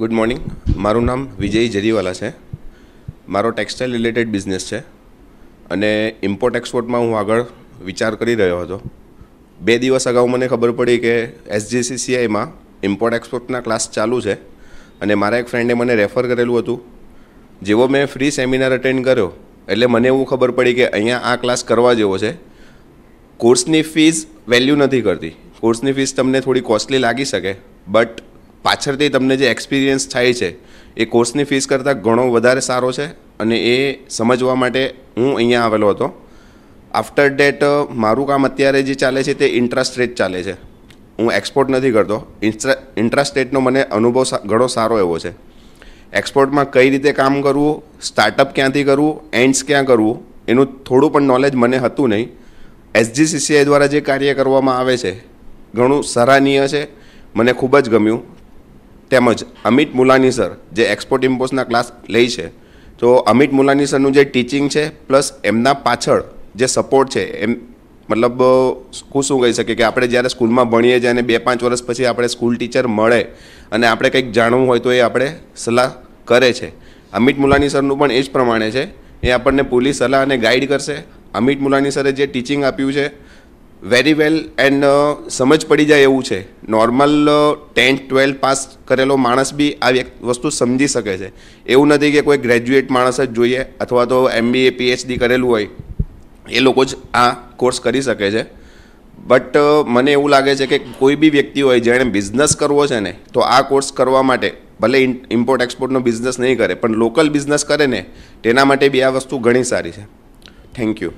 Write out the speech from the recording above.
good morning મારું નામ વિજય જરીવાલા છે મારો ટેક્સટાઇલ રિલેટેડ બિઝનેસ છે અને ઇમ્પોર્ટ એક્સપોર્ટમાં હું આગળ વિચાર કરી રહ્યો હતો બે દિવસ અગાઉ મને ખબર પડી કે એસજીસીસીઆઈમાં ઇમ્પોર્ટ એક્સપોર્ટના ક્લાસ ચાલુ છે અને મારા એક ફ્રેન્ડે મને રેફર કરેલું હતું જેવો મેં ફ્રી સેમિનાર અટેન્ડ કર્યો એટલે મને એવું ખબર પડી કે અહીંયા આ ક્લાસ કરવા જેવો છે કોર્સની ફીસ વેલ્યુ નથી કરતી કોર્સની ફીસ તમને થોડી કોસ્ટલી લાગી શકે બટ પાછળથી તમને જે એક્સપિરિયન્સ થાય છે એ કોર્સની ફીસ કરતાં ઘણો વધારે સારો છે અને એ સમજવા માટે હું અહીંયા આવેલો હતો આફ્ટર ડેટ મારું કામ અત્યારે જે ચાલે છે તે ઇન્ટરેસ્ટ રેટ ચાલે છે હું એક્સપોર્ટ નથી કરતો ઇન્ટરેસ્ટ રેટનો મને અનુભવ ઘણો સારો એવો છે એક્સપોર્ટમાં કઈ રીતે કામ કરવું સ્ટાર્ટઅપ ક્યાંથી કરવું એન્ડ્સ ક્યાં કરવું એનું થોડું પણ નોલેજ મને હતું નહીં એસજીસીસીઆઈ દ્વારા જે કાર્ય કરવામાં આવે છે ઘણું સરાહનીય છે મને ખૂબ જ ગમ્યું તેમજ અમિત મુલાની સર જે એક્સપોર્ટ ઇમ્પોર્ટ્સના ક્લાસ લે છે તો અમિત મુલાની સરનું જે ટીચિંગ છે પ્લસ એમના પાછળ જે સપોર્ટ છે એમ મતલબ હું શું કહી શકીએ કે આપણે જ્યારે સ્કૂલમાં ભણીએ છીએ અને બે પાંચ વર્ષ પછી આપણે સ્કૂલ ટીચર મળે અને આપણે કંઈક જાણવું હોય તો એ આપણે સલાહ કરે છે અમિત મુલાની સરનું પણ એ જ પ્રમાણે છે એ આપણને પોલીસ સલાહ અને ગાઈડ કરશે અમિત મુલાની સરે જે ટીચિંગ આપ્યું છે વેરી વેલ એન્ડ સમજ પડી જાય એવું છે નોર્મલ ટેન્થ ટ્વેલ્થ પાસ કરેલો માણસ બી આ વસ્તુ સમજી શકે છે એવું નથી કે કોઈ ગ્રેજ્યુએટ માણસ જ જોઈએ અથવા તો એમબીએ પીએચડી કરેલું હોય એ લોકો જ આ કોર્સ કરી શકે છે બટ uh, મને એવું લાગે છે કે કોઈ બી વ્યક્તિ હોય જેણે બિઝનેસ કરવો છે ને તો આ કોર્સ કરવા માટે ભલે ઇમ્પોર્ટ એક્સપોર્ટનો બિઝનેસ નહીં કરે પણ લોકલ બિઝનેસ કરે ને તેના માટે બી આ વસ્તુ ઘણી સારી છે થેન્ક યુ